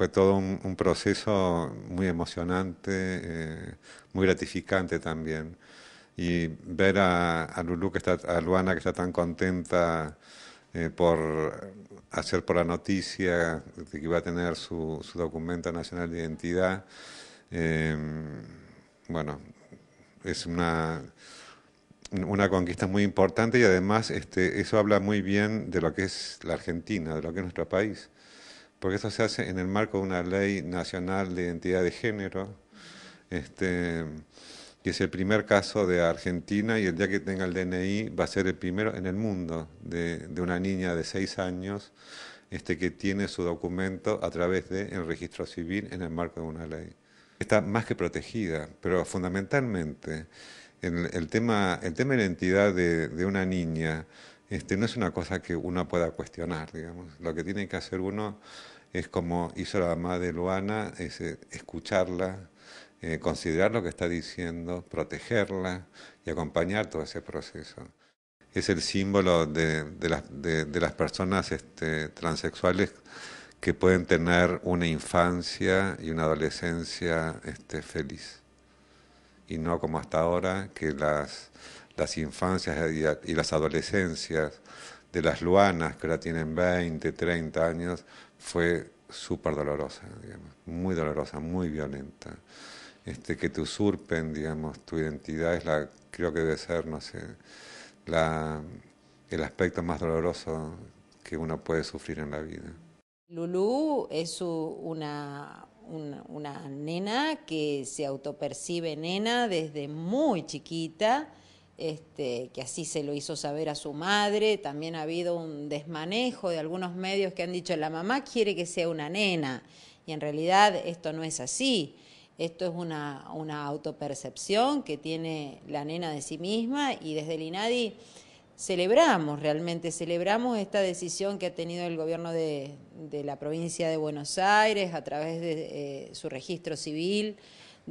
fue todo un, proceso muy emocionante, eh, muy gratificante también. Y ver a, a, que está, a Luana que está tan contenta eh, por hacer por la noticia de que iba a tener su, documento nacional de identidad, eh, bueno, es una una conquista muy importante y además este, eso habla muy bien de lo que es la Argentina, de lo que es nuestro país porque eso se hace en el marco de una ley nacional de identidad de género, este, que es el primer caso de Argentina y el día que tenga el DNI va a ser el primero en el mundo de, una niña de 6 años este, que tiene su documento a través del registro civil en el marco de una ley. Está más que protegida, pero fundamentalmente el, tema, el tema de identidad de una niña este, no es una cosa que uno pueda cuestionar, digamos. Lo que tiene que hacer uno es como hizo la mamá de Luana, es eh, escucharla, eh, considerar lo que está diciendo, protegerla y acompañar todo ese proceso. Es el símbolo de, las, personas este, transexuales que pueden tener una infancia y una adolescencia este, feliz. Y no como hasta ahora, que las las infancias y, las adolescencias de las luanas que ahora tienen 20, 30 años, fue súper dolorosa, digamos, muy dolorosa, muy violenta. Este, que te usurpen, digamos, tu identidad es la, creo que debe ser, no sé, la, el aspecto más doloroso que uno puede sufrir en la vida. Lulú es una, una, una nena que se autopercibe nena desde muy chiquita este, que así se lo hizo saber a su madre. También ha habido un desmanejo de algunos medios que han dicho la mamá quiere que sea una nena. Y en realidad esto no es así. Esto es una, autopercepción que tiene la nena de sí misma y desde el INADI celebramos, realmente celebramos esta decisión que ha tenido el gobierno de, la provincia de Buenos Aires a través de eh, su registro civil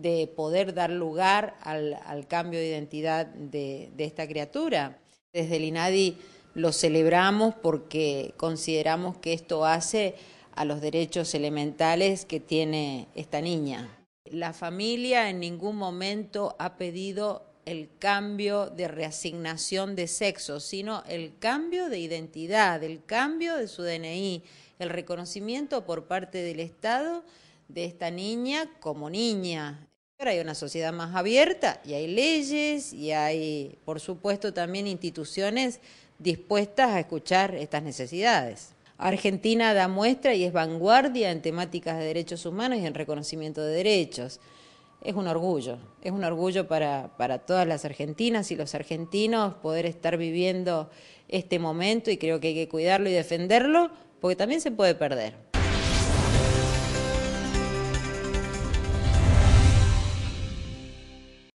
de poder dar lugar al, cambio de identidad de, de esta criatura. Desde el INADI lo celebramos porque consideramos que esto hace a los derechos elementales que tiene esta niña. La familia en ningún momento ha pedido el cambio de reasignación de sexo, sino el cambio de identidad, el cambio de su DNI, el reconocimiento por parte del Estado de esta niña como niña hay una sociedad más abierta y hay leyes y hay, por supuesto, también instituciones dispuestas a escuchar estas necesidades. Argentina da muestra y es vanguardia en temáticas de derechos humanos y en reconocimiento de derechos. Es un orgullo, es un orgullo para, para todas las argentinas y los argentinos poder estar viviendo este momento y creo que hay que cuidarlo y defenderlo porque también se puede perder.